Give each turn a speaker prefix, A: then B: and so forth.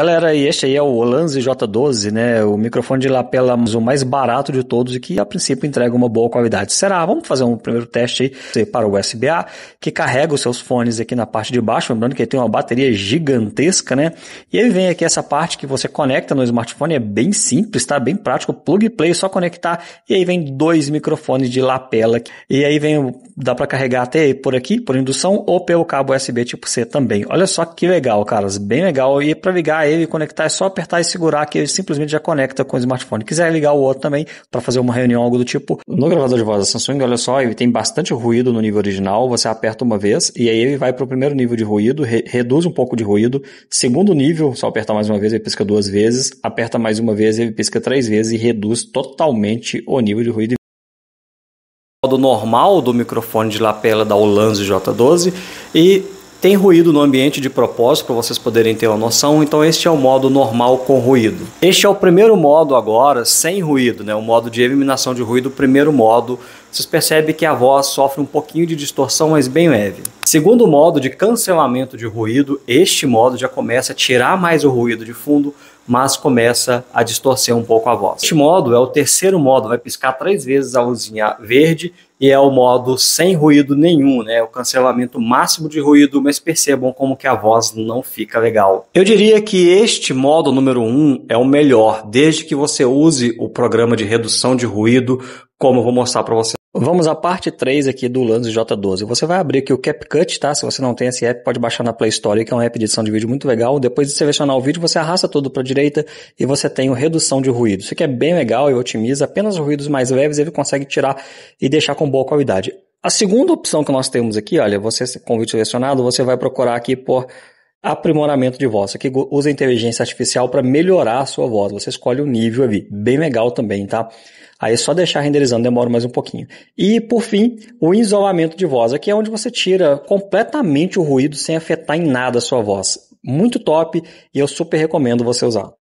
A: Galera, e este aí é o Olanze J12, né? O microfone de lapela o mais barato de todos e que a princípio entrega uma boa qualidade. Será? Vamos fazer um primeiro teste aí para o USB-A, que carrega os seus fones aqui na parte de baixo, lembrando que ele tem uma bateria gigantesca, né? E aí vem aqui essa parte que você conecta no smartphone, é bem simples, tá? Bem prático, plug and play, só conectar. E aí vem dois microfones de lapela. Aqui. E aí vem, dá para carregar até por aqui, por indução ou pelo cabo USB tipo C também. Olha só que legal, caras, bem legal. E para ligar ele e conectar, é só apertar e segurar que ele simplesmente já conecta com o smartphone. Quiser ligar o outro também para fazer uma reunião, algo do tipo. No gravador de voz da Samsung, olha só, ele tem bastante ruído no nível original, você aperta uma vez e aí ele vai para o primeiro nível de ruído, re reduz um pouco de ruído. Segundo nível, só apertar mais uma vez, ele pisca duas vezes. Aperta mais uma vez, ele pisca três vezes e reduz totalmente o nível de ruído modo normal do microfone de lapela da Olanzo J12 e tem ruído no ambiente de propósito, para vocês poderem ter uma noção, então este é o modo normal com ruído. Este é o primeiro modo agora sem ruído, né? o modo de eliminação de ruído, o primeiro modo. Vocês percebem que a voz sofre um pouquinho de distorção, mas bem leve. Segundo modo de cancelamento de ruído, este modo já começa a tirar mais o ruído de fundo, mas começa a distorcer um pouco a voz. Este modo é o terceiro modo, vai piscar três vezes a luzinha verde e é o modo sem ruído nenhum, né? É o cancelamento máximo de ruído, mas percebam como que a voz não fica legal. Eu diria que este modo número 1 um é o melhor, desde que você use o programa de redução de ruído, como eu vou mostrar para você Vamos à parte 3 aqui do Lanz J12. Você vai abrir aqui o CapCut, tá? Se você não tem esse app, pode baixar na Play Store, que é um app de edição de vídeo muito legal. Depois de selecionar o vídeo, você arrasta todo para a direita e você tem o redução de ruído. Isso aqui é bem legal e otimiza apenas os ruídos mais leves, ele consegue tirar e deixar com boa qualidade. A segunda opção que nós temos aqui, olha, você com o vídeo selecionado, você vai procurar aqui por aprimoramento de voz. Aqui usa inteligência artificial para melhorar a sua voz. Você escolhe o nível ali. Bem legal também, tá? Aí é só deixar renderizando, demora mais um pouquinho. E por fim, o isolamento de voz. Aqui é onde você tira completamente o ruído sem afetar em nada a sua voz. Muito top e eu super recomendo você usar.